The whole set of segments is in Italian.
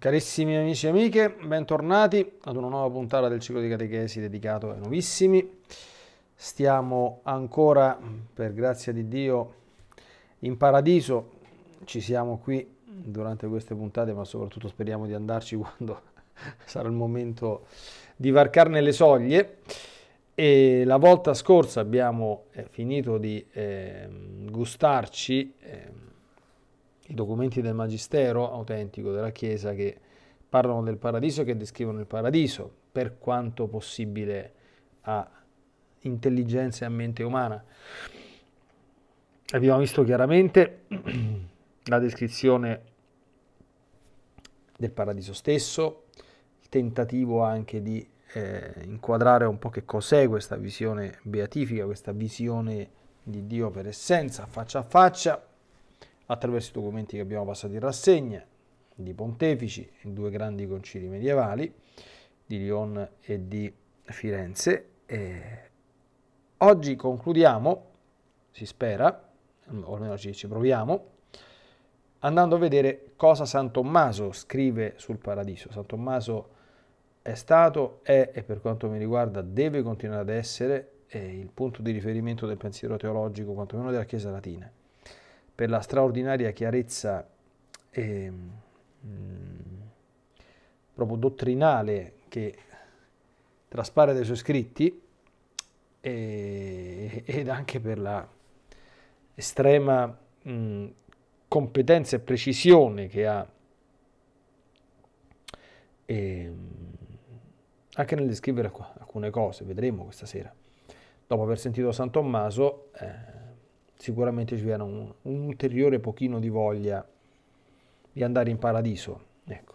Carissimi amici e amiche, bentornati ad una nuova puntata del ciclo di catechesi dedicato ai nuovissimi. Stiamo ancora, per grazia di Dio, in paradiso. Ci siamo qui durante queste puntate, ma soprattutto speriamo di andarci quando sarà il momento di varcarne le soglie. E la volta scorsa abbiamo eh, finito di eh, gustarci. Eh, i documenti del Magistero autentico della Chiesa che parlano del paradiso e che descrivono il paradiso, per quanto possibile a intelligenza e a mente umana. Abbiamo visto chiaramente la descrizione del paradiso stesso, il tentativo anche di eh, inquadrare un po' che cos'è questa visione beatifica, questa visione di Dio per essenza, faccia a faccia, attraverso i documenti che abbiamo passato in rassegna, di pontefici, in due grandi concili medievali, di Lyon e di Firenze. E oggi concludiamo, si spera, o almeno ci, ci proviamo, andando a vedere cosa San Tommaso scrive sul paradiso. San Tommaso è stato, è e per quanto mi riguarda deve continuare ad essere eh, il punto di riferimento del pensiero teologico, quantomeno della Chiesa Latina per la straordinaria chiarezza eh, proprio dottrinale che traspare dai suoi scritti e, ed anche per la estrema mh, competenza e precisione che ha e, ehm, anche nel descrivere alcune cose, vedremo questa sera. Dopo aver sentito San Tommaso, eh, sicuramente ci viene un, un ulteriore pochino di voglia di andare in paradiso. Ecco.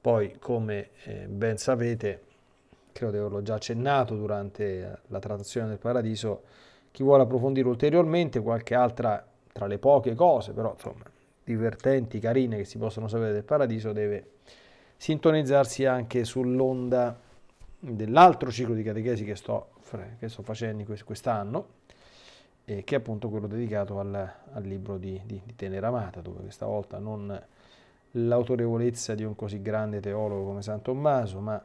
Poi, come eh, ben sapete, credo di averlo già accennato durante la trattazione del paradiso, chi vuole approfondire ulteriormente qualche altra tra le poche cose, però insomma, divertenti, carine che si possono sapere del paradiso, deve sintonizzarsi anche sull'onda dell'altro ciclo di catechesi che sto, che sto facendo quest'anno eh, che è appunto quello dedicato al, al libro di, di, di Tenera dove questa volta non l'autorevolezza di un così grande teologo come San Tommaso, ma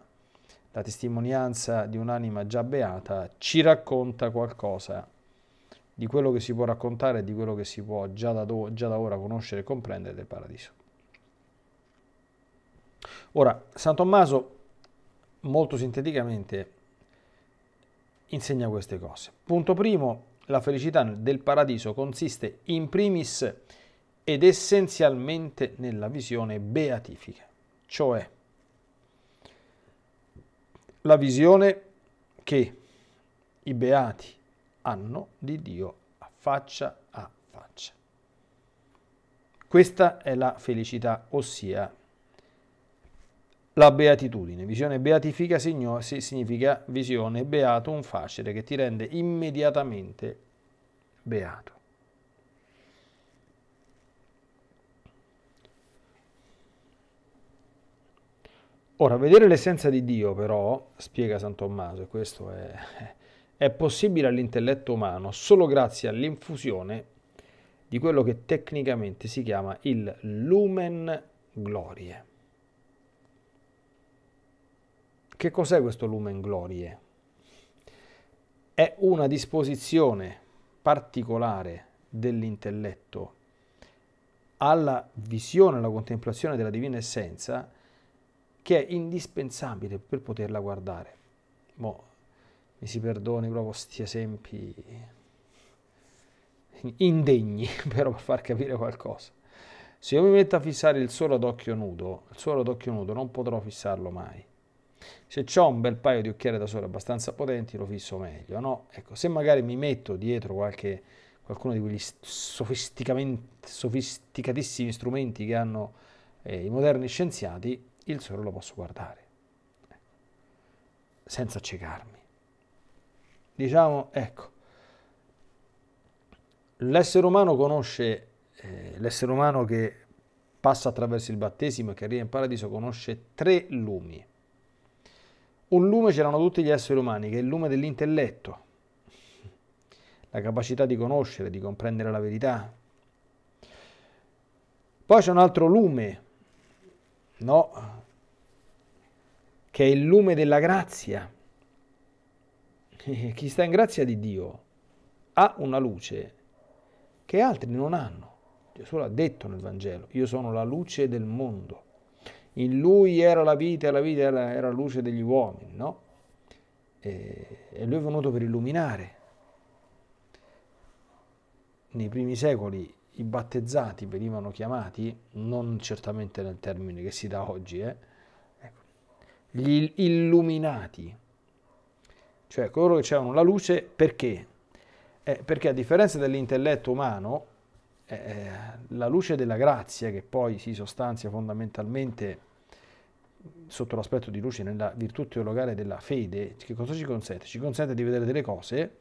la testimonianza di un'anima già beata ci racconta qualcosa di quello che si può raccontare e di quello che si può già da, do, già da ora conoscere e comprendere del paradiso. Ora, San Tommaso, molto sinteticamente, insegna queste cose. Punto primo, la felicità del paradiso consiste in primis ed essenzialmente nella visione beatifica, cioè la visione che i beati hanno di Dio a faccia a faccia. Questa è la felicità, ossia la beatitudine. Visione beatifica significa visione beato, un facile che ti rende immediatamente beato. Ora, vedere l'essenza di Dio, però, spiega San Tommaso, e questo è, è possibile all'intelletto umano solo grazie all'infusione di quello che tecnicamente si chiama il lumen glorie. Che cos'è questo Lumen Glorie? È una disposizione particolare dell'intelletto alla visione, alla contemplazione della divina essenza che è indispensabile per poterla guardare. Mo, mi si perdoni proprio questi esempi indegni, però per far capire qualcosa. Se io mi metto a fissare il sole ad occhio nudo, il sole ad occhio nudo non potrò fissarlo mai. Se ho un bel paio di occhiali da sole abbastanza potenti lo fisso meglio, no? Ecco, se magari mi metto dietro qualche, qualcuno di quegli sofisticatissimi strumenti che hanno eh, i moderni scienziati, il sole lo posso guardare, senza accecarmi. Diciamo, ecco, l'essere umano conosce, eh, l'essere umano che passa attraverso il battesimo e che arriva in paradiso conosce tre lumi un lume c'erano tutti gli esseri umani, che è il lume dell'intelletto, la capacità di conoscere, di comprendere la verità. Poi c'è un altro lume, no? Che è il lume della grazia. Chi sta in grazia di Dio ha una luce che altri non hanno. Gesù l'ha detto nel Vangelo, io sono la luce del mondo in lui era la vita e la vita era, la luce degli uomini, no? E, e lui è venuto per illuminare. Nei primi secoli i battezzati venivano chiamati, non certamente nel termine che si dà oggi, eh? Ecco, gli illuminati, cioè coloro che avevano la luce perché? Eh, perché a differenza dell'intelletto umano, eh, eh, la luce della grazia, che poi si sostanzia fondamentalmente sotto l'aspetto di luce nella virtù teologale della fede, che cosa ci consente? Ci consente di vedere delle cose,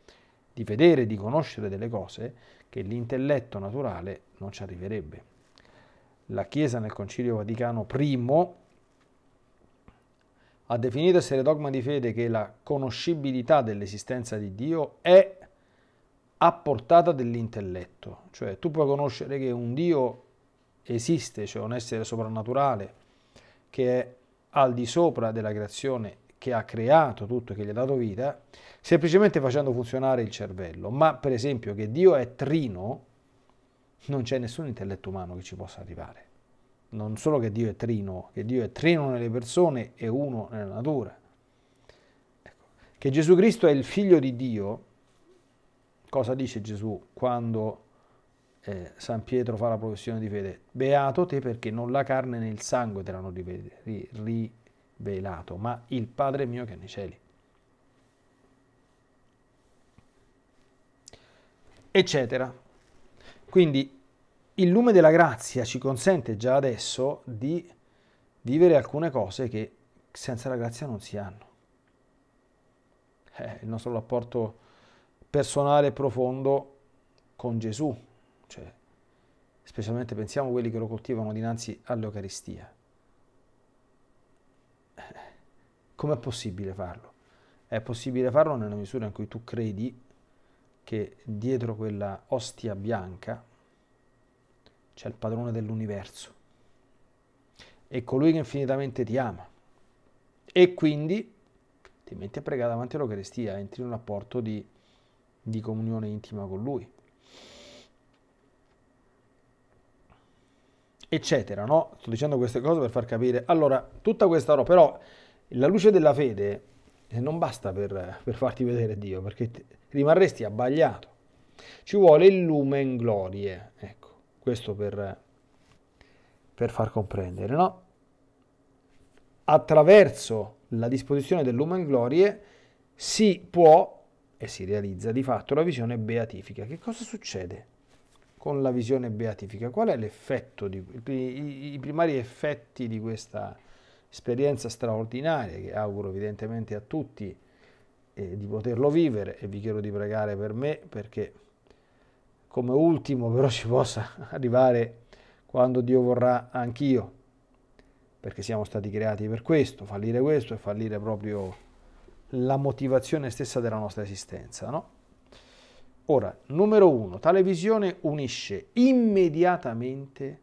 di vedere, di conoscere delle cose che l'intelletto naturale non ci arriverebbe. La Chiesa nel Concilio Vaticano I ha definito essere dogma di fede che la conoscibilità dell'esistenza di Dio è a portata dell'intelletto, cioè tu puoi conoscere che un Dio esiste, cioè un essere soprannaturale che è al di sopra della creazione che ha creato tutto, che gli ha dato vita, semplicemente facendo funzionare il cervello. Ma per esempio che Dio è trino, non c'è nessun intelletto umano che ci possa arrivare. Non solo che Dio è trino, che Dio è trino nelle persone e uno nella natura. Ecco, che Gesù Cristo è il figlio di Dio, Cosa dice Gesù quando eh, San Pietro fa la professione di fede? Beato te perché non la carne né il sangue te l'hanno rivelato, ma il Padre mio che è nei cieli. Eccetera. Quindi il lume della grazia ci consente già adesso di vivere alcune cose che senza la grazia non si hanno. Eh, il nostro rapporto personale e profondo con Gesù, cioè, specialmente pensiamo a quelli che lo coltivano dinanzi all'Eucaristia. Com'è possibile farlo? È possibile farlo nella misura in cui tu credi che dietro quella ostia bianca c'è il padrone dell'universo e colui che infinitamente ti ama. E quindi ti metti a pregare davanti all'Eucaristia, entri in un rapporto di di comunione intima con Lui. Eccetera, no? Sto dicendo queste cose per far capire. Allora, tutta questa roba, però, la luce della fede eh, non basta per, per farti vedere Dio, perché rimarresti abbagliato. Ci vuole il lume in glorie, ecco, questo per, per far comprendere, no? Attraverso la disposizione del lume in glorie si può e si realizza di fatto la visione beatifica. Che cosa succede con la visione beatifica? Qual è l'effetto, di, i, i primari effetti di questa esperienza straordinaria che auguro evidentemente a tutti eh, di poterlo vivere e vi chiedo di pregare per me perché come ultimo però ci possa arrivare quando Dio vorrà anch'io perché siamo stati creati per questo, fallire questo e fallire proprio la motivazione stessa della nostra esistenza, no? Ora, numero uno, tale visione unisce immediatamente,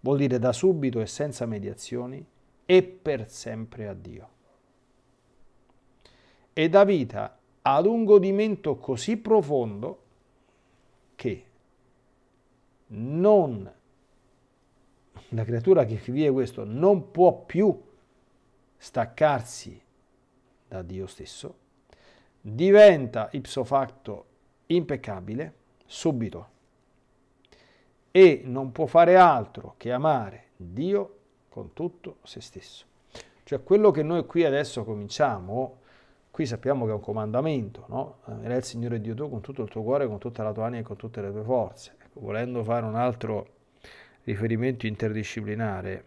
vuol dire da subito e senza mediazioni, e per sempre a Dio. E dà vita ad un godimento così profondo che non la creatura che vive questo non può più staccarsi da Dio stesso, diventa ipso facto impeccabile subito e non può fare altro che amare Dio con tutto se stesso. Cioè quello che noi qui adesso cominciamo, qui sappiamo che è un comandamento, no? Amerai eh, il Signore Dio tuo con tutto il tuo cuore, con tutta la tua anima e con tutte le tue forze. Ecco, volendo fare un altro riferimento interdisciplinare,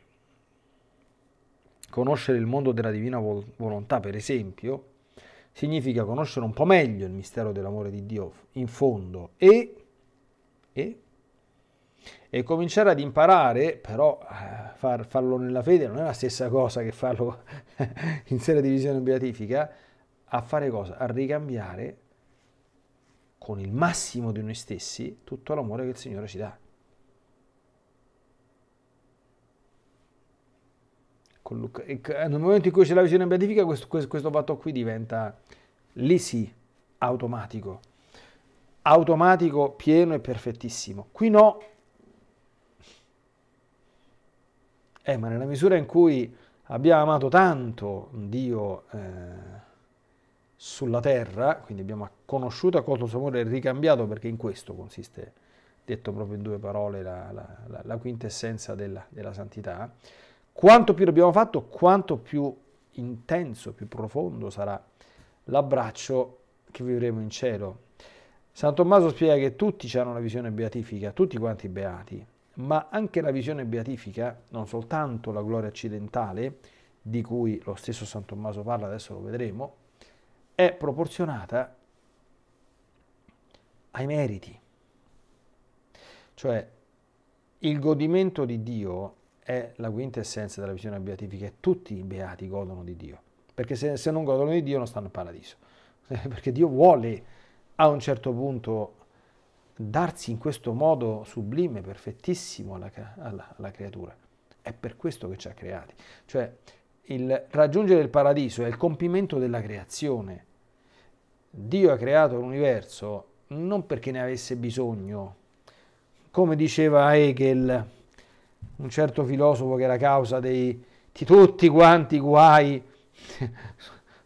Conoscere il mondo della divina vol- volontà, per esempio, significa conoscere un po' meglio il mistero dell'amore di Dio in fondo e, e, e cominciare ad imparare, però eh, far, farlo nella fede non è la stessa cosa che farlo in sera di visione beatifica, a fare cosa? A ricambiare con il massimo di noi stessi tutto l'amore che il Signore ci dà. con Luca. E eh, nel momento in cui c'è la visione beatifica, questo, questo, questo fatto qui diventa lì sì, automatico. Automatico, pieno e perfettissimo. Qui no. Eh, ma nella misura in cui abbiamo amato tanto Dio eh, sulla terra, quindi abbiamo conosciuto, accolto il suo amore e ricambiato, perché in questo consiste, detto proprio in due parole, la, la, la, la quintessenza della, della santità, quanto più l'abbiamo fatto, quanto più intenso, più profondo sarà l'abbraccio che vivremo in cielo. San Tommaso spiega che tutti hanno una visione beatifica, tutti quanti beati, ma anche la visione beatifica, non soltanto la gloria accidentale, di cui lo stesso San Tommaso parla, adesso lo vedremo, è proporzionata ai meriti. Cioè, il godimento di Dio è la quintessenza della visione beatifica e tutti i beati godono di Dio, perché se, se non godono di Dio non stanno in paradiso, perché Dio vuole a un certo punto darsi in questo modo sublime, perfettissimo alla, alla, alla creatura. È per questo che ci ha creati. Cioè, il raggiungere il paradiso è il compimento della creazione. Dio ha creato l'universo non perché ne avesse bisogno, come diceva Hegel, un certo filosofo che era causa dei, di tutti quanti i guai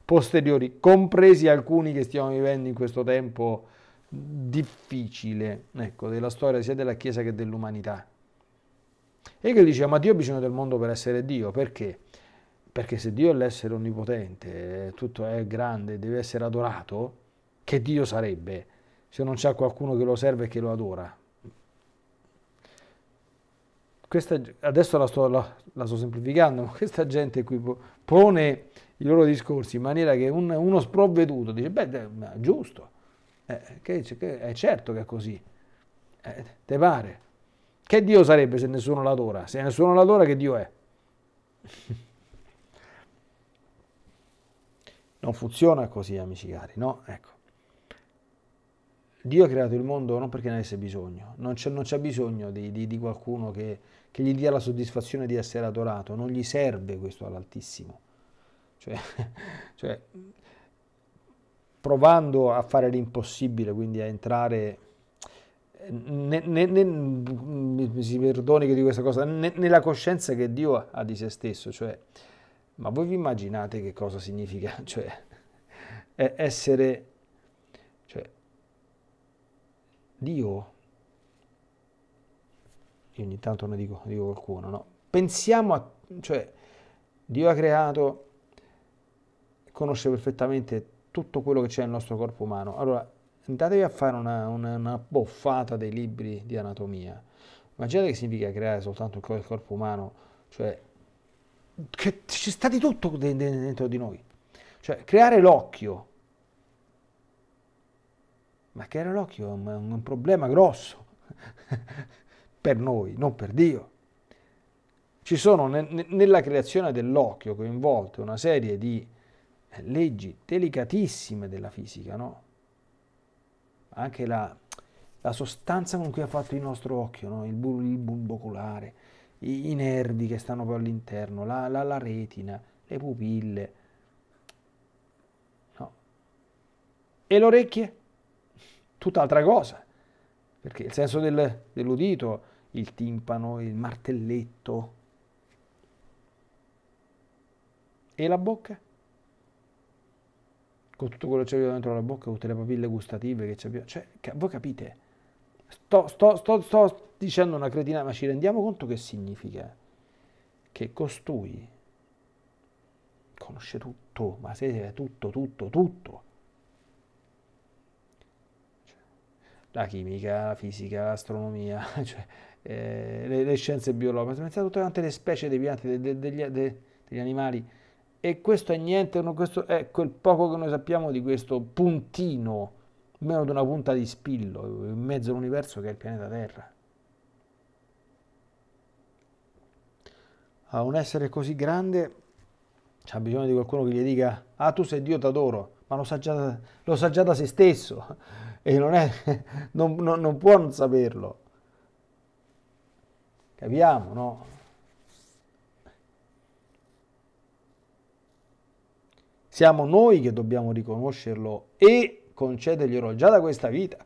posteriori, compresi alcuni che stiamo vivendo in questo tempo difficile, ecco, della storia sia della Chiesa che dell'umanità. E che diceva, ma Dio ha bisogno del mondo per essere Dio, perché? Perché se Dio è l'essere onnipotente, tutto è grande, deve essere adorato, che Dio sarebbe se non c'è qualcuno che lo serve e che lo adora? questa, adesso la sto, la, la sto, semplificando, ma questa gente qui pone i loro discorsi in maniera che un, uno sprovveduto dice, beh, ma giusto, eh, che, che, è certo che è così, eh, te pare? Che Dio sarebbe se nessuno l'adora? Se nessuno l'adora, che Dio è? non funziona così, amici cari, no? Ecco. Dio ha creato il mondo non perché ne avesse bisogno, non c'è, bisogno di, di, di, qualcuno che che gli dia la soddisfazione di essere adorato, non gli serve questo all'Altissimo. Cioè, cioè, provando a fare l'impossibile, quindi a entrare, ne, ne, ne, mi si perdoni che di questa cosa, nella coscienza che Dio ha di se stesso, cioè, ma voi vi immaginate che cosa significa, cioè, essere, cioè, Dio io ogni tanto ne dico, dico qualcuno, no? Pensiamo a, cioè, Dio ha creato, conosce perfettamente tutto quello che c'è nel nostro corpo umano. Allora, andatevi a fare una, una, una boffata dei libri di anatomia. Immaginate che significa creare soltanto il corpo umano, cioè che ci sta di tutto dentro di noi. Cioè, creare l'occhio. Ma creare l'occhio è un, un problema grosso. per noi, non per Dio. Ci sono ne, nella creazione dell'occhio coinvolte una serie di eh, leggi delicatissime della fisica, no? Anche la, la sostanza con cui ha fatto il nostro occhio, no? il, bul- il bulbo oculare, i, i, nervi che stanno poi all'interno, la, la, la retina, le pupille. No. E le orecchie? Tutt'altra cosa, perché il senso del, dell'udito, il timpano, il martelletto. E la bocca? Con tutto quello che c'è dentro la bocca, tutte le papille gustative che c'è. Cioè, voi capite? Sto, sto, sto, sto dicendo una cretina, ma ci rendiamo conto che significa? Che costui conosce tutto, ma se tutto, tutto, tutto. Cioè, la chimica, la fisica, l'astronomia, cioè eh, le, le, scienze biologiche, ma pensate a tutte le specie dei pianti, de, de, degli, de, degli, animali. E questo è niente, questo è quel poco che noi sappiamo di questo puntino, meno di una punta di spillo, in mezzo all'universo che è il pianeta Terra. A un essere così grande c'ha bisogno di qualcuno che gli dica, ah tu sei Dio, t'adoro, ma lo sa già, lo sa già da se stesso e non, è, non, non, non può non saperlo. Capiamo, no? Siamo noi che dobbiamo riconoscerlo e concederglielo già da questa vita.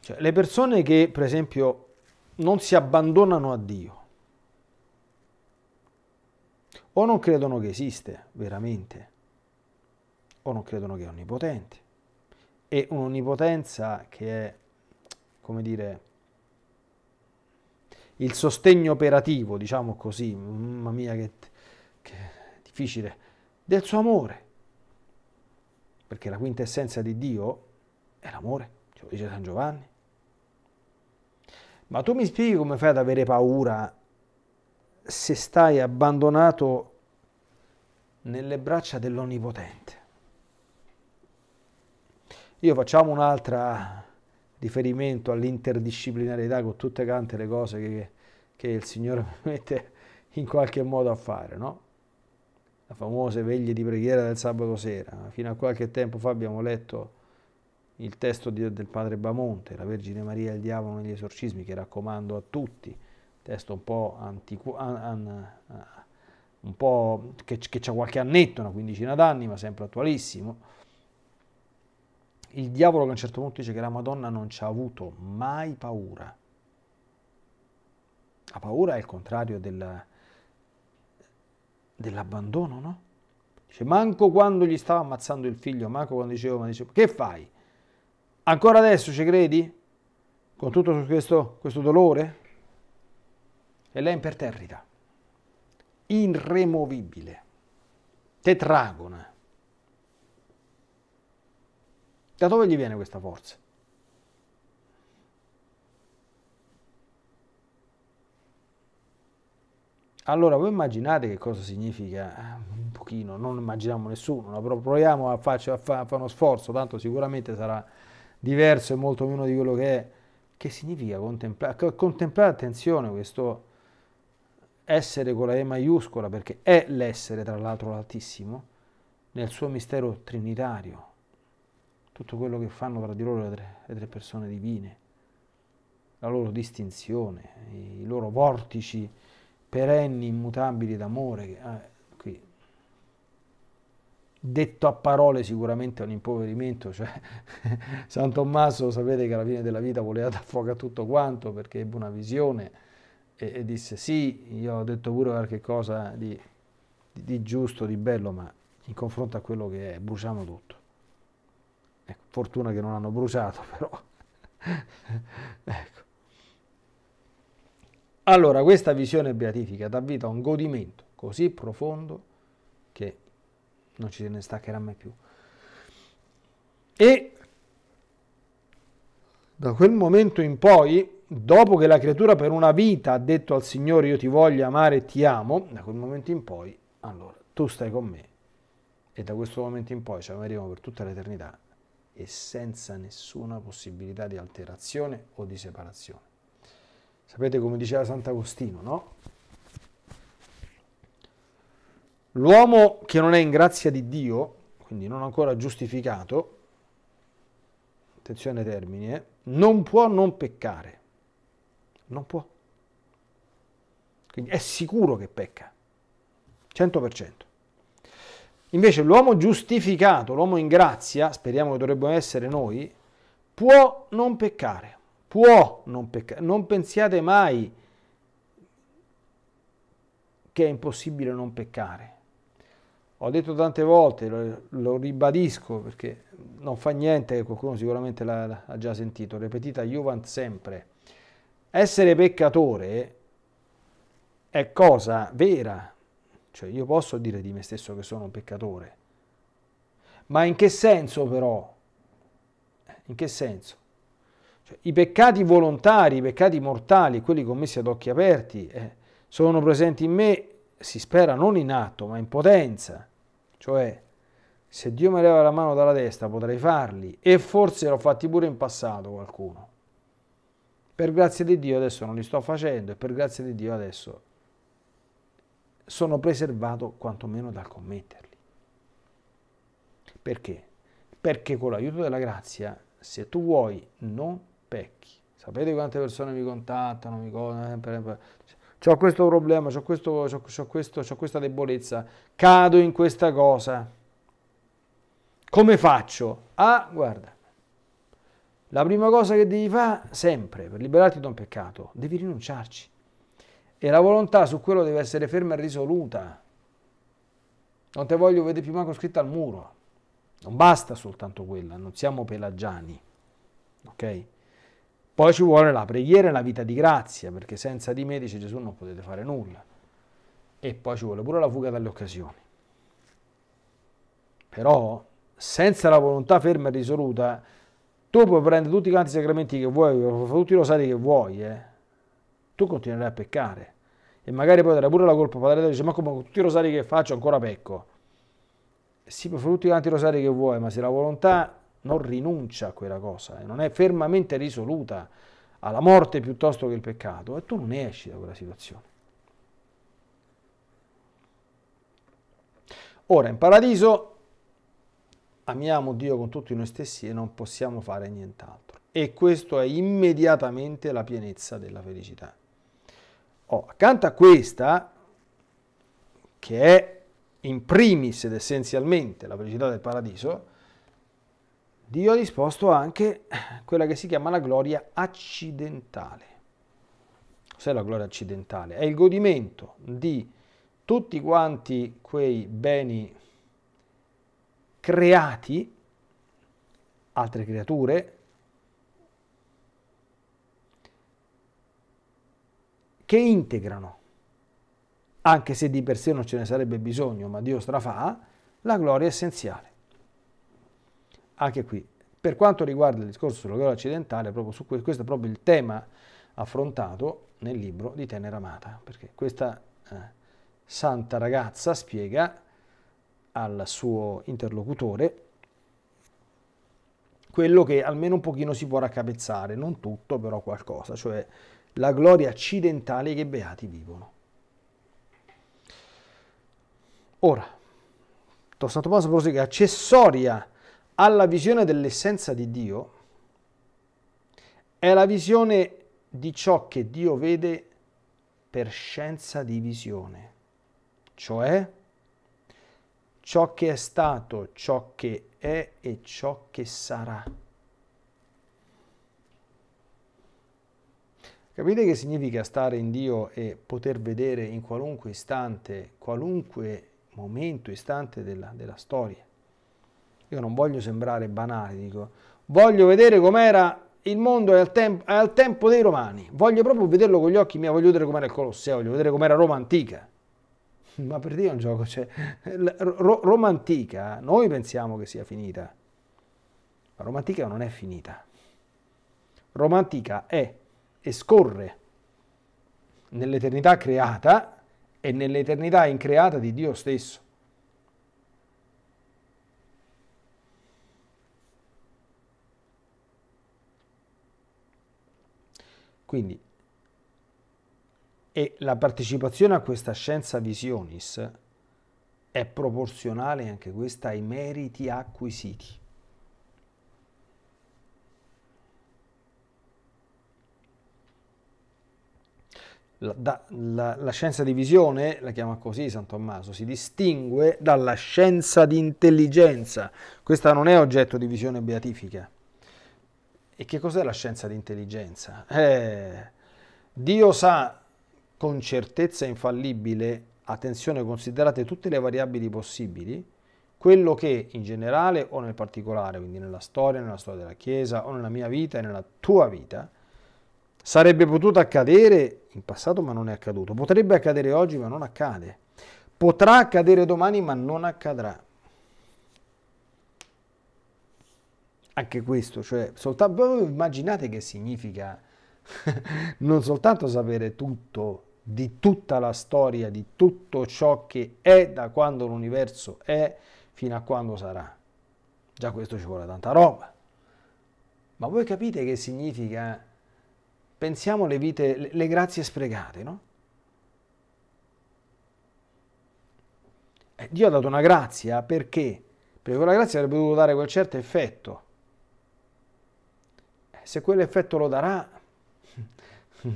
Cioè, le persone che, per esempio, non si abbandonano a Dio, o non credono che esiste veramente, o non credono che è onnipotente. E un'onnipotenza che è, come dire, il sostegno operativo, diciamo così, mamma mia che, che difficile, del suo amore. Perché la quintessenza di Dio è l'amore, ce lo dice San Giovanni. Ma tu mi spieghi come fai ad avere paura se stai abbandonato nelle braccia dell'Onnipotente? Io facciamo un'altra riferimento all'interdisciplinarietà con tutte quante le cose che, che il Signore mi mette in qualche modo a fare, no? La famosa veglia di preghiera del sabato sera. Fino a qualche tempo fa abbiamo letto il testo di, del padre Bamonte, la Vergine Maria e il diavolo negli esorcismi, che raccomando a tutti, testo un po' antico, an, an, un po' che, che ha qualche annetto, una quindicina d'anni, ma sempre attualissimo il diavolo che a un certo punto dice che la Madonna non ci ha avuto mai paura. La paura è il contrario della, dell'abbandono, no? Dice, manco quando gli stava ammazzando il figlio, manco quando diceva, ma diceva, che fai? Ancora adesso ci credi? Con tutto questo, questo dolore? E lei è imperterrita, irremovibile, tetragona. Da dove gli viene questa forza? Allora, voi immaginate che cosa significa? Eh, un pochino, non immaginiamo nessuno, però proviamo a fare, a fare uno sforzo, tanto sicuramente sarà diverso e molto meno di quello che è. Che significa contemplare? Contemplare, attenzione, questo essere con la E maiuscola, perché è l'essere, tra l'altro, l'altissimo, nel suo mistero trinitario tutto quello che fanno tra di loro le tre, le tre persone divine, la loro distinzione, i loro vortici perenni, immutabili d'amore. Che, ah, qui. Detto a parole sicuramente è un impoverimento, cioè San Tommaso sapete che alla fine della vita voleva dar fuoco a tutto quanto perché ebbe una visione e, e disse sì, io ho detto pure qualche cosa di, di, di giusto, di bello, ma in confronto a quello che è bruciamo tutto. Ecco, fortuna che non hanno bruciato, però. ecco. Allora, questa visione beatifica dà vita a un godimento così profondo che non ci se ne staccherà mai più. E da quel momento in poi, dopo che la creatura per una vita ha detto al Signore io ti voglio amare e ti amo, da quel momento in poi, allora, tu stai con me. E da questo momento in poi ci cioè, ameremo per tutta l'eternità e senza nessuna possibilità di alterazione o di separazione. Sapete come diceva Sant'Agostino, no? L'uomo che non è in grazia di Dio, quindi non ancora giustificato, attenzione ai termini, eh, non può non peccare. Non può. Quindi è sicuro che pecca. 100%. Invece l'uomo giustificato, l'uomo in grazia, speriamo che dovremmo essere noi, può non peccare, può non peccare. Non pensiate mai che è impossibile non peccare. Ho detto tante volte, lo, lo ribadisco perché non fa niente qualcuno sicuramente l'ha già sentito, ripetita Juvent sempre. Essere peccatore è cosa vera, cioè io posso dire di me stesso che sono un peccatore, ma in che senso però? Eh, in che senso? Cioè, I peccati volontari, i peccati mortali, quelli commessi ad occhi aperti, eh, sono presenti in me, si spera non in atto, ma in potenza. Cioè, se Dio mi leva la mano dalla destra potrei farli e forse l'ho fatti pure in passato qualcuno. Per grazia di Dio adesso non li sto facendo e per grazia di Dio adesso sono preservato quantomeno dal commetterli. Perché? Perché con l'aiuto della grazia, se tu vuoi, non pecchi. Sapete quante persone mi contattano, mi contattano, ho questo problema, ho, questo, c'ho, c'ho questo, c'ho questa debolezza, cado in questa cosa. Come faccio? Ah, guarda, la prima cosa che devi fare sempre per liberarti da un peccato, devi rinunciarci. E la volontà su quello deve essere ferma e risoluta. Non te voglio vedere più manco scritta al muro. Non basta soltanto quella, non siamo pelagiani. Ok? Poi ci vuole la preghiera e la vita di grazia, perché senza di me, dice Gesù, non potete fare nulla. E poi ci vuole pure la fuga dalle occasioni. Però, senza la volontà ferma e risoluta, tu puoi prendere tutti quanti i sacramenti che vuoi, fare tutti i rosari che vuoi, eh? tu continuerai a peccare. E magari poi darai pure la colpa al Padre Eterno dice, ma come con tutti i rosari che faccio ancora pecco. Sì, puoi fare tutti quanti i rosari che vuoi, ma se la volontà non rinuncia a quella cosa, e eh, non è fermamente risoluta alla morte piuttosto che il peccato, e tu non esci da quella situazione. Ora in paradiso amiamo Dio con tutti noi stessi e non possiamo fare nient'altro. E questo è immediatamente la pienezza della felicità. Oh, accanto a questa, che è in primis ed essenzialmente la felicità del paradiso, Dio ha disposto anche quella che si chiama la gloria accidentale. Cos'è la gloria accidentale? È il godimento di tutti quanti quei beni creati, altre creature, che integrano, anche se di per sé non ce ne sarebbe bisogno, ma Dio strafà, la gloria essenziale. Anche qui, per quanto riguarda il discorso sulla gloria occidentale, proprio su questo, questo è proprio il tema affrontato nel libro di Tenera Amata, perché questa eh, santa ragazza spiega al suo interlocutore quello che almeno un pochino si può raccapezzare, non tutto però qualcosa, cioè la gloria accidentale che i beati vivono. Ora, Tosso Tommaso prosegue, accessoria alla visione dell'essenza di Dio è la visione di ciò che Dio vede per scienza di visione, cioè ciò che è stato, ciò che è e ciò che sarà. Capite che significa stare in Dio e poter vedere in qualunque istante, qualunque momento, istante della, della storia. Io non voglio sembrare banale, dico, voglio vedere com'era il mondo al, temp al, tempo dei romani, voglio proprio vederlo con gli occhi miei, voglio vedere com'era il Colosseo, voglio vedere com'era Roma antica. Ma per Dio è un gioco, cioè, Ro Roma antica, noi pensiamo che sia finita, ma Roma antica non è finita. Roma antica è e scorre nell'eternità creata e nell'eternità increata di Dio stesso. Quindi, e la partecipazione a questa scienza visionis è proporzionale anche questa ai meriti acquisiti. la, la, la scienza di visione, la chiama così San Tommaso, si distingue dalla scienza di intelligenza. Questa non è oggetto di visione beatifica. E che cos'è la scienza di intelligenza? Eh, Dio sa con certezza infallibile, attenzione, considerate tutte le variabili possibili, quello che in generale o nel particolare, quindi nella storia, nella storia della Chiesa o nella mia vita e nella tua vita, Sarebbe potuto accadere in passato ma non è accaduto, potrebbe accadere oggi ma non accade, potrà accadere domani ma non accadrà. Anche questo, cioè, soltanto, immaginate che significa non soltanto sapere tutto di tutta la storia, di tutto ciò che è da quando l'universo è fino a quando sarà. Già questo ci vuole tanta roba. Ma voi capite che significa Pensiamo alle vite, le, grazie sprecate, no? Eh, Dio ha dato una grazia perché? Perché quella grazia avrebbe dovuto dare quel certo effetto. Eh, se quell'effetto lo darà,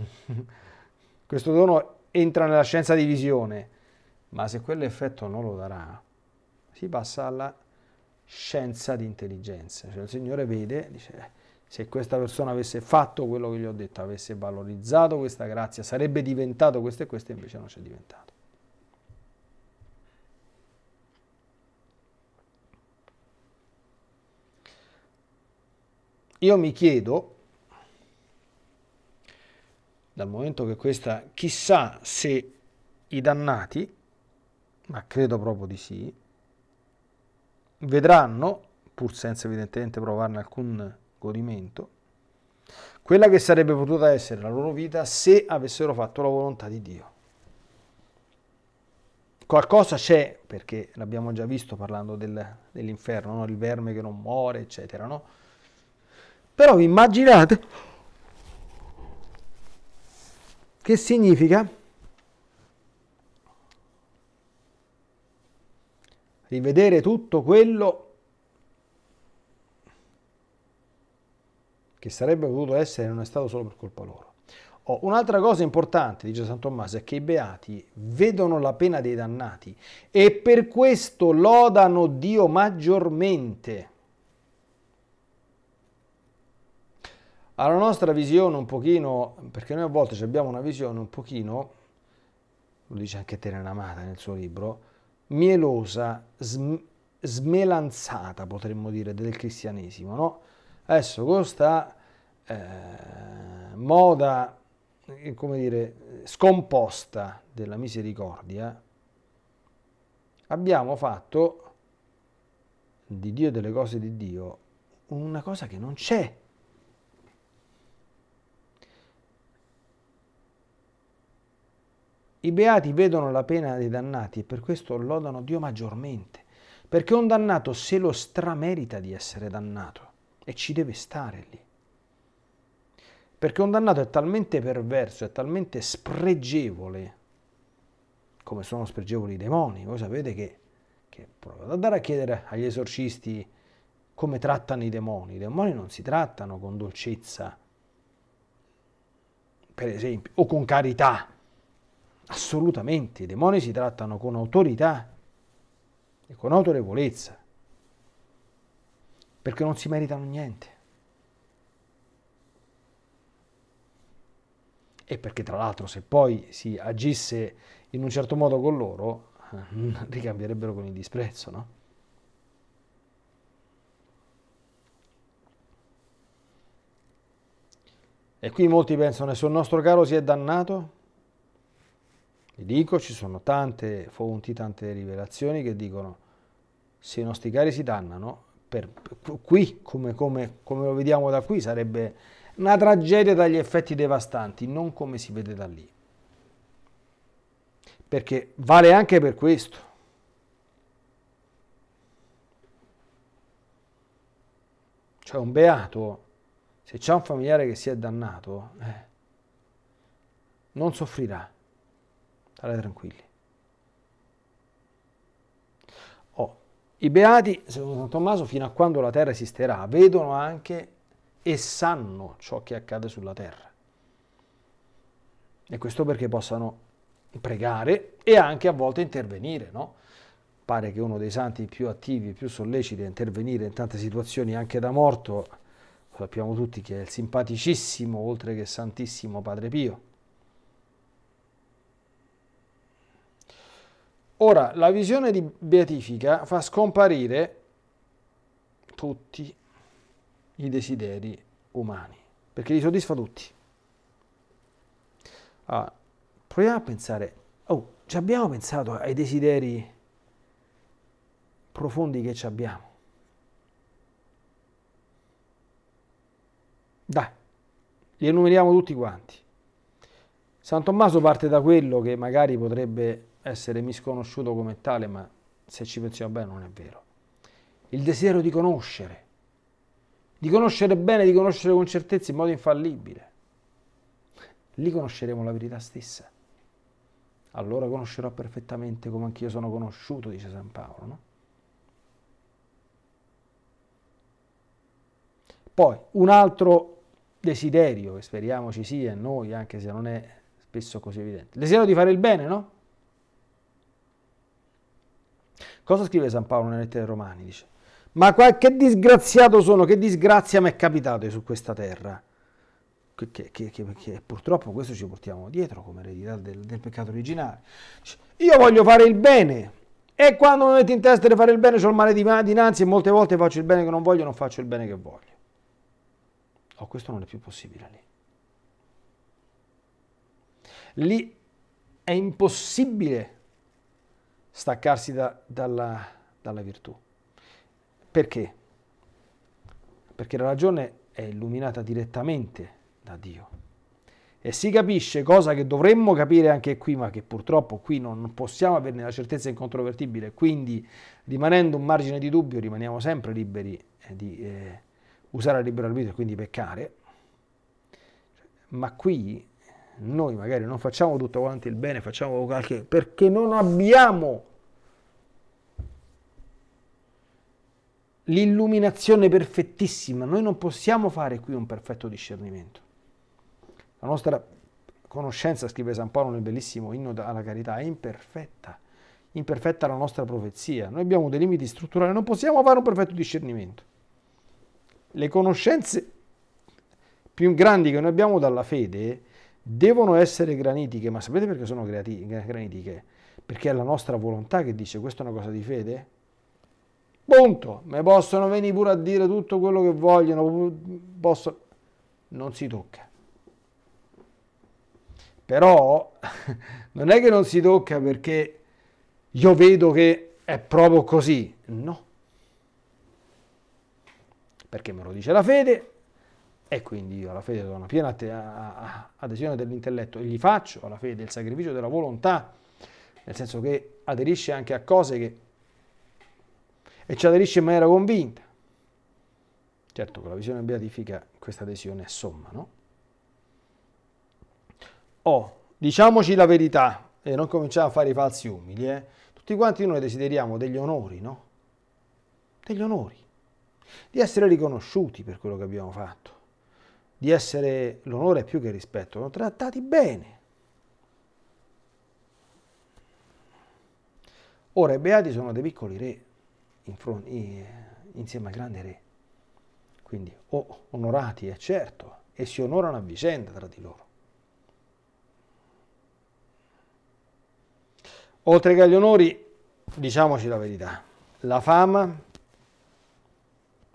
questo dono entra nella scienza di visione, ma se quell'effetto non lo darà, si passa alla scienza di intelligenza. Cioè il Signore vede, dice se questa persona avesse fatto quello che gli ho detto, avesse valorizzato questa grazia, sarebbe diventato questo e questo, invece non c'è diventato. Io mi chiedo, dal momento che questa, chissà se i dannati, ma credo proprio di sì, vedranno, pur senza evidentemente provarne alcun godimento, quella che sarebbe potuta essere la loro vita se avessero fatto la volontà di Dio. Qualcosa c'è, perché l'abbiamo già visto parlando del, dell'inferno, no? il verme che non muore, eccetera, no? Però vi immaginate che significa rivedere tutto quello che sarebbe potuto essere non è stato solo per colpa loro. Oh, un'altra cosa importante, dice San Tommaso, è che i beati vedono la pena dei dannati e per questo lodano Dio maggiormente. Alla nostra visione un pochino, perché noi a volte abbiamo una visione un pochino, lo dice anche Terena Amata nel suo libro, mielosa, sm smelanzata potremmo dire del cristianesimo, no? Adesso costa eh, moda, eh, come dire, scomposta della misericordia, abbiamo fatto di Dio e delle cose di Dio una cosa che non c'è. I beati vedono la pena dei dannati e per questo lodano Dio maggiormente, perché un dannato se lo stramerita di essere dannato e ci deve stare lì. Perché un dannato è talmente perverso, è talmente spregevole, come sono spregevoli i demoni. Voi sapete che, che provate ad andare a chiedere agli esorcisti come trattano i demoni. I demoni non si trattano con dolcezza, per esempio, o con carità. Assolutamente, i demoni si trattano con autorità e con autorevolezza, perché non si meritano niente. e perché tra l'altro se poi si agisse in un certo modo con loro, eh, ricambierebbero con il disprezzo, no? E qui molti pensano, e se un nostro caro si è dannato? Vi dico, ci sono tante fonti, tante rivelazioni che dicono, se i nostri cari si dannano, per, qui, come, come, come lo vediamo da qui, sarebbe una tragedia dagli effetti devastanti, non come si vede da lì. Perché vale anche per questo. Cioè un beato, se c'è un familiare che si è dannato, eh, non soffrirà. State tranquilli. Oh, I beati, secondo San Tommaso, fino a quando la terra esisterà, vedono anche e sanno ciò che accade sulla terra. E questo perché possano pregare e anche a volte intervenire, no? Pare che uno dei santi più attivi e più solleciti a intervenire in tante situazioni anche da morto, sappiamo tutti che è il simpaticissimo, oltre che santissimo Padre Pio. Ora, la visione di beatifica fa scomparire tutti i desideri umani, perché li soddisfa tutti. Allora, ah, proviamo a pensare, oh, ci abbiamo pensato ai desideri profondi che ci abbiamo? Dai, li enumeriamo tutti quanti. San Tommaso parte da quello che magari potrebbe essere misconosciuto come tale, ma se ci pensiamo bene non è vero. Il desiderio di conoscere, di conoscere bene, di conoscere con certezza in modo infallibile. Lì conosceremo la verità stessa. Allora conoscerò perfettamente come anch'io sono conosciuto, dice San Paolo. No? Poi un altro desiderio che speriamo ci sia in noi, anche se non è spesso così evidente. Il desiderio di fare il bene, no? Cosa scrive San Paolo nelle lettere romani? Dice, ma che disgraziato sono, che disgrazia mi è capitato su questa terra. Che, che, che, che, purtroppo questo ci portiamo dietro come eredità del, del peccato originale. Io voglio fare il bene, e quando mi metto in testa di fare il bene, ho il male dinanzi e molte volte faccio il bene che non voglio, non faccio il bene che voglio. Oh, questo non è più possibile lì. Lì è impossibile staccarsi da, dalla, dalla virtù. Perché? Perché la ragione è illuminata direttamente da Dio. E si capisce cosa che dovremmo capire anche qui, ma che purtroppo qui non possiamo averne la certezza incontrovertibile, quindi rimanendo un margine di dubbio rimaniamo sempre liberi eh, di eh, usare il libero arbitrio e quindi peccare. Ma qui noi magari non facciamo tutto quanto il bene, facciamo qualche... perché non abbiamo l'illuminazione perfettissima. Noi non possiamo fare qui un perfetto discernimento. La nostra conoscenza, scrive San Paolo nel bellissimo inno alla carità, è imperfetta. Imperfetta la nostra profezia. Noi abbiamo dei limiti strutturali, non possiamo fare un perfetto discernimento. Le conoscenze più grandi che noi abbiamo dalla fede devono essere granitiche, ma sapete perché sono granitiche? Perché è la nostra volontà che dice questa è una cosa di fede? Punto. Mi possono venire pure a dire tutto quello che vogliono, posso... non si tocca. Però non è che non si tocca perché io vedo che è proprio così, no. Perché me lo dice la fede e quindi io alla fede do una piena adesione dell'intelletto e gli faccio alla fede il sacrificio della volontà, nel senso che aderisce anche a cose che e ci aderisce in maniera convinta. Certo, con la visione beatifica questa adesione è somma, no? Oh, diciamoci la verità e non cominciamo a fare i falsi umili, eh? Tutti quanti noi desideriamo degli onori, no? Degli onori. Di essere riconosciuti per quello che abbiamo fatto. Di essere, l'onore più che rispetto, sono trattati bene. Ora i beati sono dei piccoli re, in front, insieme al grande re. Quindi oh, onorati, è certo, e si onorano a vicenda tra di loro. Oltre che agli onori, diciamoci la verità, la fama,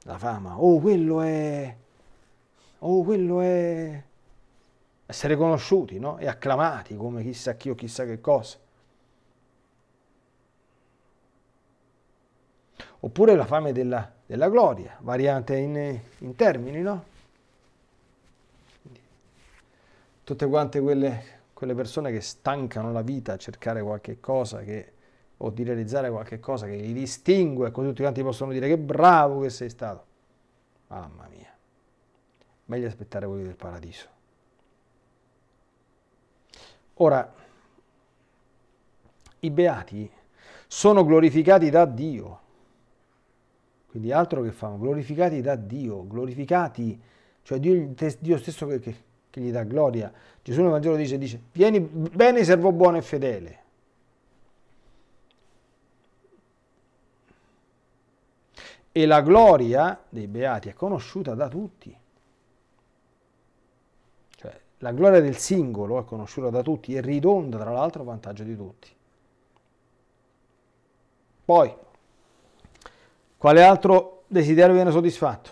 la fama, oh quello è, oh quello è, essere conosciuti no? e acclamati come chissà chi o chissà che cosa. oppure la fame della, della gloria, variante in, in termini, no? Tutte quante quelle, quelle persone che stancano la vita a cercare qualche cosa che, o di realizzare qualche cosa che li distingue, così ecco, tutti quanti possono dire che bravo che sei stato. Mamma mia, meglio aspettare quelli del paradiso. Ora, i beati sono glorificati da Dio quindi altro che famo, glorificati da Dio, glorificati, cioè Dio, Dio stesso che, che, che, gli dà gloria. Gesù nel Vangelo dice, dice, vieni bene servo buono e fedele. E la gloria dei beati è conosciuta da tutti. Cioè la gloria del singolo è conosciuta da tutti e ridonda tra l'altro a vantaggio di tutti. Poi, quale altro desiderio viene soddisfatto?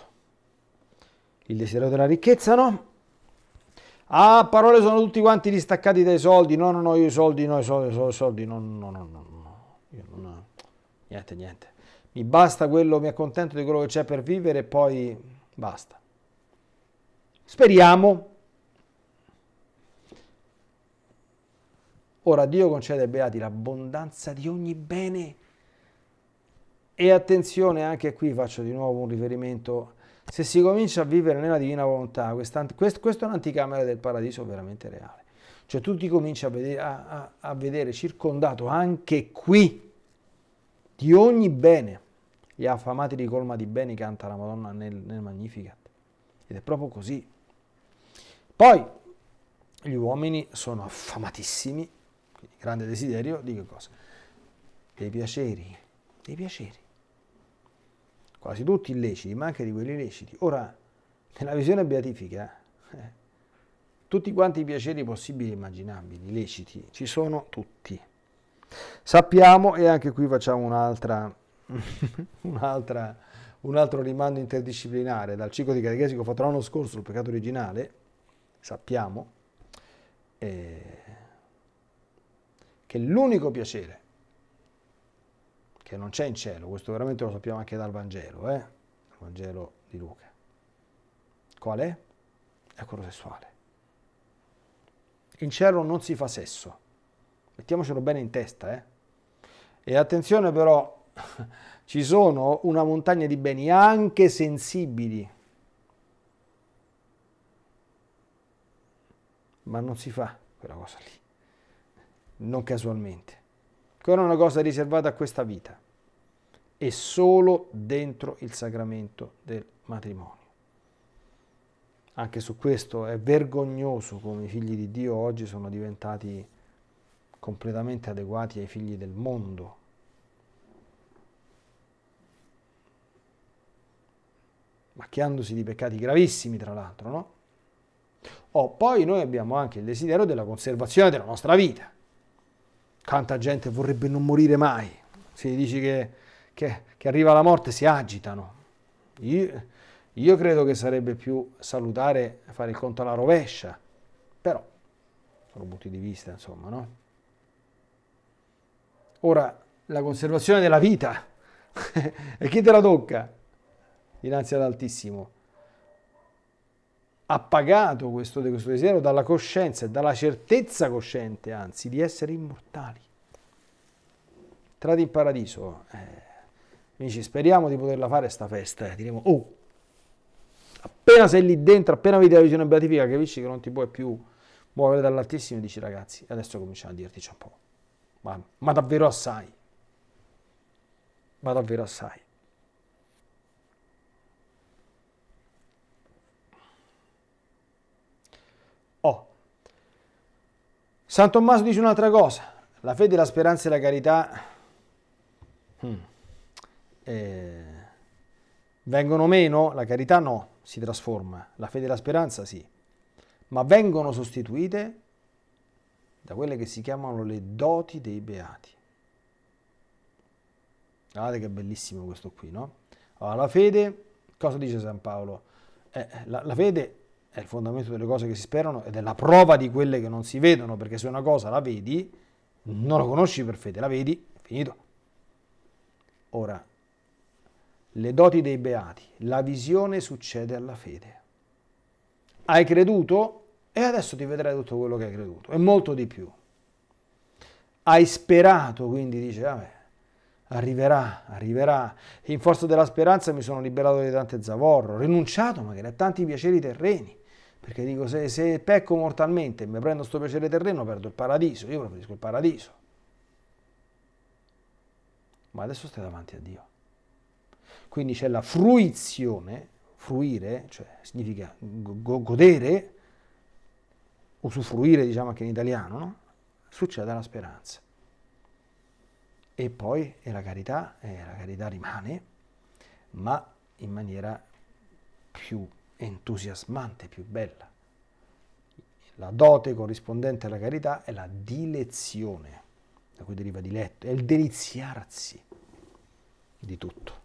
Il desiderio della ricchezza no? Ah, parole sono tutti quanti distaccati dai soldi, no, no, no, io i soldi, no, i soldi, i soldi, no, no, no, no, io non niente, niente. Mi basta quello, mi accontento di quello che c'è per vivere e poi basta. Speriamo. Ora Dio concede ai beati l'abbondanza di ogni bene e attenzione, anche qui faccio di nuovo un riferimento, se si comincia a vivere nella divina volontà, questo, questo è un'anticamera del paradiso veramente reale. Cioè tu ti cominci a vedere, a, a, a vedere circondato anche qui di ogni bene. Gli affamati di colma di beni canta la Madonna nel, nel Magnificat. Ed è proprio così. Poi gli uomini sono affamatissimi, grande desiderio di che cosa? Dei piaceri, dei piaceri, quasi tutti illeciti, ma anche di quelli leciti. Ora, nella visione beatifica, eh, tutti quanti i piaceri possibili e immaginabili, leciti, ci sono tutti. Sappiamo, e anche qui facciamo un'altra, un'altra, un altro rimando interdisciplinare dal ciclo di catechesi che ho fatto l'anno scorso sul peccato originale, sappiamo eh, che l'unico piacere che non c'è in cielo, questo veramente lo sappiamo anche dal Vangelo, eh? il Vangelo di Luca. Qual è? È quello sessuale. In cielo non si fa sesso, mettiamocelo bene in testa. Eh? E attenzione però, ci sono una montagna di beni anche sensibili, ma non si fa quella cosa lì, non casualmente. Quella è una cosa riservata a questa vita e solo dentro il sacramento del matrimonio. Anche su questo è vergognoso come i figli di Dio oggi sono diventati completamente adeguati ai figli del mondo. macchiandosi di peccati gravissimi, tra l'altro, no? Oh, poi noi abbiamo anche il desiderio della conservazione della nostra vita. Quanta gente vorrebbe non morire mai. Se dici che che, che arriva la morte si agitano. Io, io credo che sarebbe più salutare fare il conto alla rovescia, però sono punti di vista, insomma, no? Ora, la conservazione della vita, e chi te la tocca? Dinanzi all'Altissimo. Ha pagato questo, questo desiderio dalla coscienza e dalla certezza cosciente, anzi, di essere immortali. Entrate in paradiso. Eh. Amici, speriamo di poterla fare sta festa, eh. diremo, oh, appena sei lì dentro, appena vedi la visione beatifica, capisci che non ti puoi più muovere dall'altissimo e dici ragazzi, adesso cominciamo a dirti un po', ma, ma davvero assai, ma davvero assai. Oh. San Tommaso dice un'altra cosa, la fede, la speranza e la carità... Hmm eh, vengono meno, la carità no, si trasforma, la fede e la speranza sì, ma vengono sostituite da quelle che si chiamano le doti dei beati. Guardate che bellissimo questo qui, no? Allora, la fede, cosa dice San Paolo? Eh, la, la fede è il fondamento delle cose che si sperano ed è la prova di quelle che non si vedono, perché se una cosa la vedi, non la conosci per fede, la vedi, finito. Ora, le doti dei beati, la visione succede alla fede. Hai creduto? E adesso ti vedrai tutto quello che hai creduto, e molto di più. Hai sperato, quindi dice, vabbè, arriverà, arriverà. In forza della speranza mi sono liberato di tante zavorro, rinunciato magari a tanti piaceri terreni, perché dico, se, se pecco mortalmente e mi prendo sto piacere terreno, perdo il paradiso, io preferisco il paradiso. Ma adesso stai davanti a Dio quindi c'è la fruizione, fruire, cioè significa go- godere, usufruire diciamo anche in italiano, no? succede alla speranza. E poi è la carità, e la carità rimane, ma in maniera più entusiasmante, più bella. La dote corrispondente alla carità è la dilezione, da cui deriva diletto, è il deliziarsi di tutto.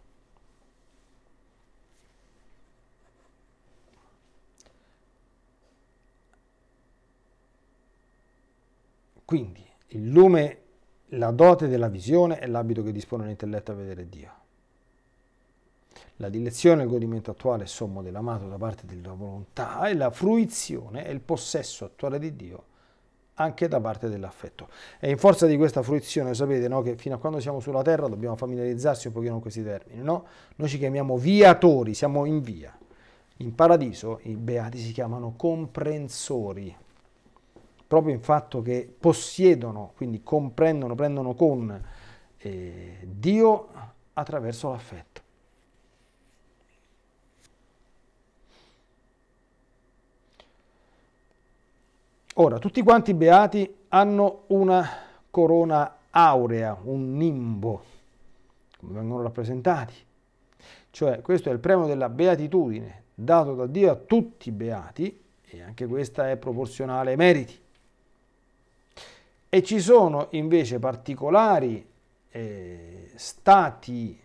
Quindi il lume, la dote della visione è l'abito che dispone l'intelletto a vedere Dio. La dilezione il godimento attuale è sommo dell'amato da parte della volontà e la fruizione è il possesso attuale di Dio anche da parte dell'affetto. E in forza di questa fruizione, sapete no, che fino a quando siamo sulla terra dobbiamo familiarizzarsi un pochino con questi termini, no? Noi ci chiamiamo viatori, siamo in via. In paradiso i beati si chiamano comprensori proprio in fatto che possiedono, quindi comprendono, prendono con eh, Dio attraverso l'affetto. Ora, tutti quanti i beati hanno una corona aurea, un nimbo, come vengono rappresentati. Cioè, questo è il premio della beatitudine dato da Dio a tutti i beati, e anche questa è proporzionale ai meriti e ci sono invece particolari eh, stati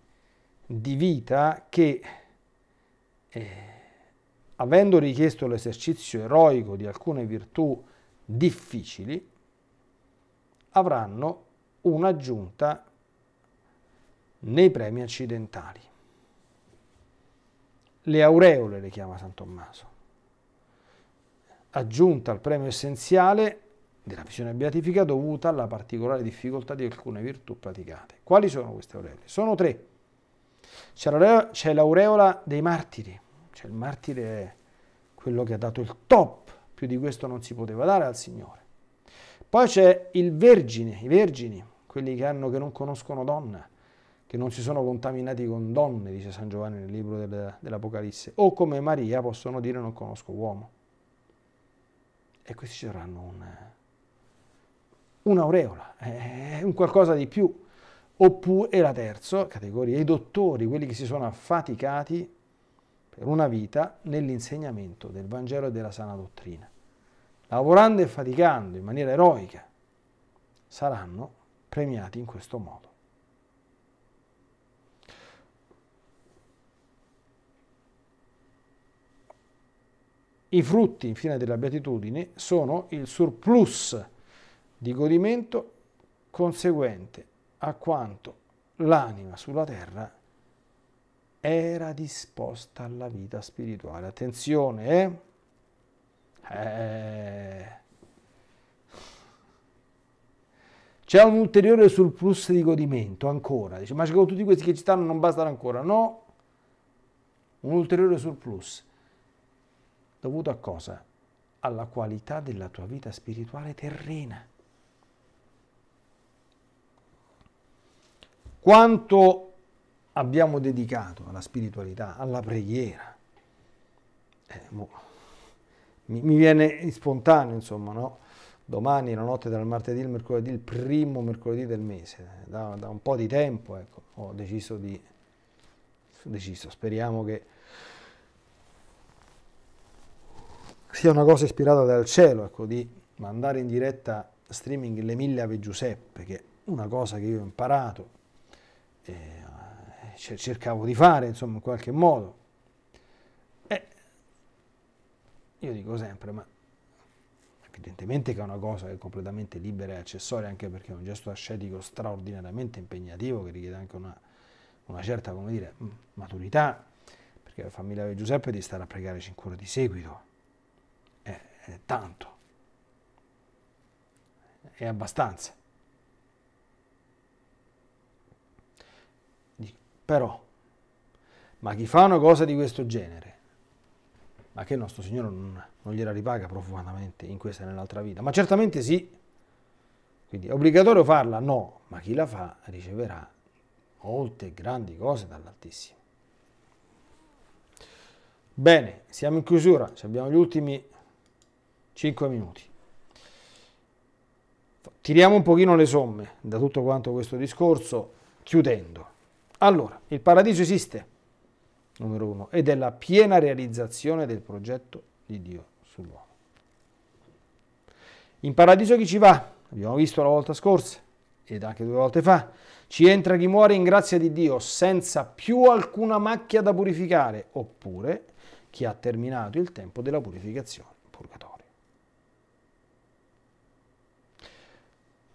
di vita che, eh, avendo richiesto l'esercizio eroico di alcune virtù difficili, avranno un'aggiunta nei premi accidentali. Le aureole le chiama San Tommaso. Aggiunta al premio essenziale della visione beatifica dovuta alla particolare difficoltà di alcune virtù praticate. Quali sono queste aureole? Sono tre. C'è l'aureola dei martiri, cioè il martire è quello che ha dato il top, più di questo non si poteva dare al Signore. Poi c'è il vergine, i vergini, quelli che, hanno, che non conoscono donna, che non si sono contaminati con donne, dice San Giovanni nel libro del, dell'Apocalisse, o come Maria possono dire non conosco uomo. E questi ci saranno un, un'aureola, è un qualcosa di più. Oppure, e la terza categoria, i dottori, quelli che si sono affaticati per una vita nell'insegnamento del Vangelo e della sana dottrina. Lavorando e faticando in maniera eroica, saranno premiati in questo modo. I frutti, infine, della beatitudine sono il surplus di godimento conseguente a quanto l'anima sulla terra era disposta alla vita spirituale. Attenzione, eh? eh. C'è un ulteriore surplus di godimento ancora. Dice, ma tutti questi che ci stanno non bastano ancora. No, un ulteriore surplus. Dovuto a cosa? Alla qualità della tua vita spirituale terrena. Quanto abbiamo dedicato alla spiritualità, alla preghiera? Eh, boh. mi, mi, viene spontaneo, insomma, no? Domani, la notte dal martedì al mercoledì, il primo mercoledì del mese, da, da, un po' di tempo, ecco, ho deciso di... Ho deciso, speriamo che sia una cosa ispirata dal cielo, ecco, di mandare in diretta streaming le mille ave Giuseppe, che è una cosa che io ho imparato eh, cercavo di fare, insomma, in qualche modo. Eh, io dico sempre, ma evidentemente che è una cosa che è completamente libera e accessoria, anche perché è un gesto ascetico straordinariamente impegnativo che richiede anche una, una certa, come dire, maturità, perché la famiglia di Giuseppe di stare a pregare 5 ore di seguito è, eh, è tanto, è abbastanza. però, ma chi fa una cosa di questo genere, ma che il nostro Signore non, non gliela ripaga profondamente in questa e nell'altra vita, ma certamente sì. Quindi è obbligatorio farla? No, ma chi la fa riceverà molte grandi cose dall'Altissimo. Bene, siamo in chiusura, abbiamo gli ultimi 5 minuti. Tiriamo un pochino le somme da tutto quanto questo discorso, chiudendo. Allora, il paradiso esiste, numero uno, ed è la piena realizzazione del progetto di Dio sull'uomo. In paradiso chi ci va? Abbiamo visto la volta scorsa ed anche due volte fa. Ci entra chi muore in grazia di Dio senza più alcuna macchia da purificare, oppure chi ha terminato il tempo della purificazione, purgatorio.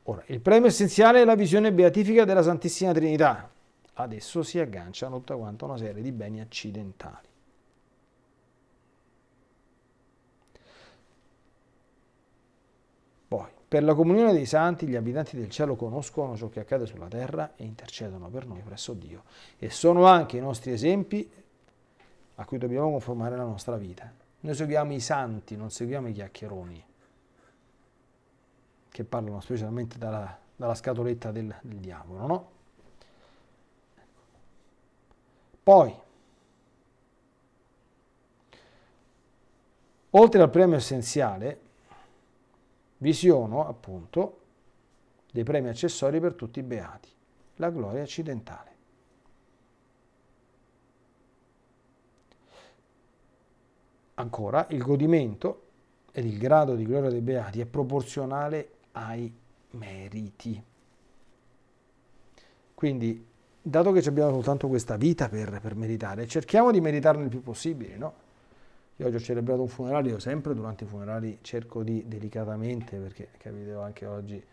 Ora, il premio essenziale è la visione beatifica della Santissima Trinità, ad esso si agganciano tutta quanta una serie di beni accidentali. Poi, per la comunione dei santi, gli abitanti del cielo conoscono ciò che accade sulla terra e intercedono per noi presso Dio e sono anche i nostri esempi a cui dobbiamo conformare la nostra vita. Noi seguiamo i santi, non seguiamo i chiacchieroni che parlano specialmente dalla, dalla scatoletta del, del diavolo, no? Poi, oltre al premio essenziale, vi sono appunto dei premi accessori per tutti i beati, la gloria accidentale. Ancora, il godimento ed il grado di gloria dei beati è proporzionale ai meriti. Quindi dato che abbiamo soltanto questa vita per, per meritare, cerchiamo di meritarne il più possibile, no? Io oggi ho celebrato un funerale, io sempre durante i funerali cerco di delicatamente, perché capito anche oggi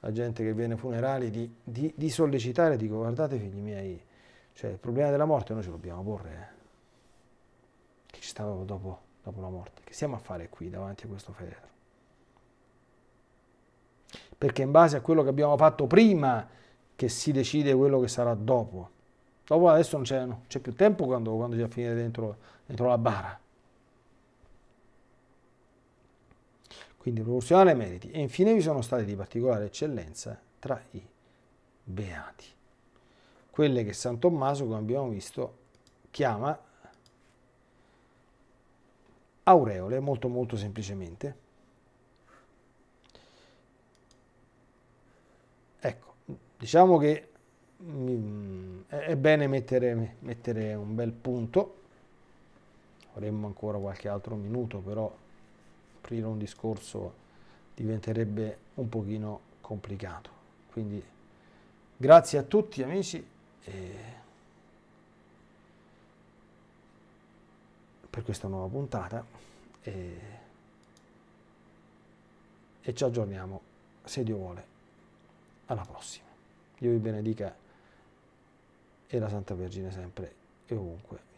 la gente che viene ai funerali, di, di, di, sollecitare, dico guardate figli miei, cioè il problema della morte noi ce lo dobbiamo porre, eh? che ci sta dopo, dopo la morte, che stiamo a fare qui davanti a questo fedele. Perché in base a quello che abbiamo fatto prima, che si decide quello che sarà dopo. Dopo adesso non c'è, no, più tempo quando, quando a finire dentro, dentro, la bara. Quindi proporzionale ai meriti. E infine vi sono stati di particolare eccellenza tra i beati. Quelle che San Tommaso, come abbiamo visto, chiama aureole molto molto semplicemente diciamo che mm, è bene mettere, mettere un bel punto, avremmo ancora qualche altro minuto, però aprire un discorso diventerebbe un pochino complicato. Quindi grazie a tutti amici per questa nuova puntata e, e ci aggiorniamo se Dio vuole alla prossima. Dio vi benedica e la Santa Vergine sempre e ovunque.